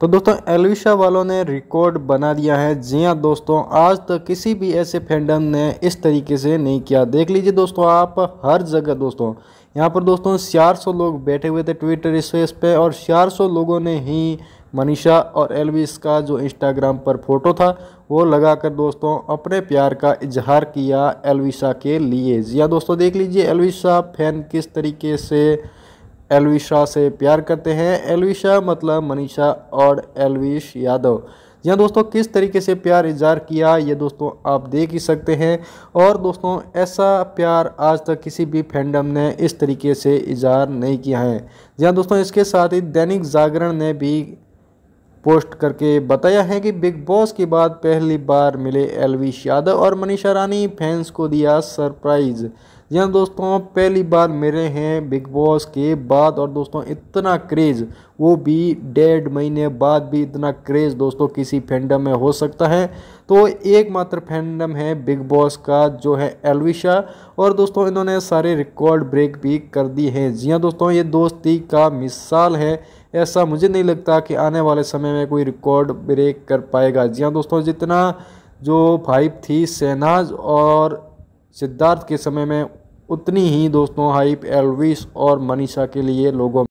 तो दोस्तों एलविशा वालों ने रिकॉर्ड बना दिया है जी हाँ दोस्तों आज तक किसी भी ऐसे फैंडम ने इस तरीके से नहीं किया देख लीजिए दोस्तों आप हर जगह दोस्तों यहाँ पर दोस्तों चार सौ लोग बैठे हुए थे ट्विटर स्पेस पे और चार सौ लोगों ने ही मनीषा और एलविस का जो इंस्टाग्राम पर फोटो था वो लगाकर दोस्तों अपने प्यार का इजहार किया एलविशा के लिए जी हाँ दोस्तों देख लीजिए एलविशा फैन किस तरीके से एलविशा से प्यार करते हैं एलविशा मतलब मनीषा और एलविश यादव यहाँ दोस्तों किस तरीके से प्यार इजहार किया ये दोस्तों आप देख ही सकते हैं और दोस्तों ऐसा प्यार आज तक किसी भी फैंडम ने इस तरीके से इजहार नहीं किया है यहाँ दोस्तों इसके साथ ही दैनिक जागरण ने भी पोस्ट करके बताया है कि बिग बॉस के बाद पहली बार मिले एलविश यादव और मनीषा रानी फैंस को दिया सरप्राइज़ जी हाँ दोस्तों पहली बार मेरे हैं बिग बॉस के बाद और दोस्तों इतना क्रेज़ वो भी डेढ़ महीने बाद भी इतना क्रेज़ दोस्तों किसी फैंडम में हो सकता है तो एकमात्र फैंडम है बिग बॉस का जो है एलविशा और दोस्तों इन्होंने सारे रिकॉर्ड ब्रेक भी कर दी हैं जी हाँ दोस्तों ये दोस्ती का मिसाल है ऐसा मुझे नहीं लगता कि आने वाले समय में कोई रिकॉर्ड ब्रेक कर पाएगा जी हाँ दोस्तों जितना जो फाइव थी शहनाज और सिद्धार्थ के समय में उतनी ही दोस्तों हाइप एलविस और मनीषा के लिए लोगों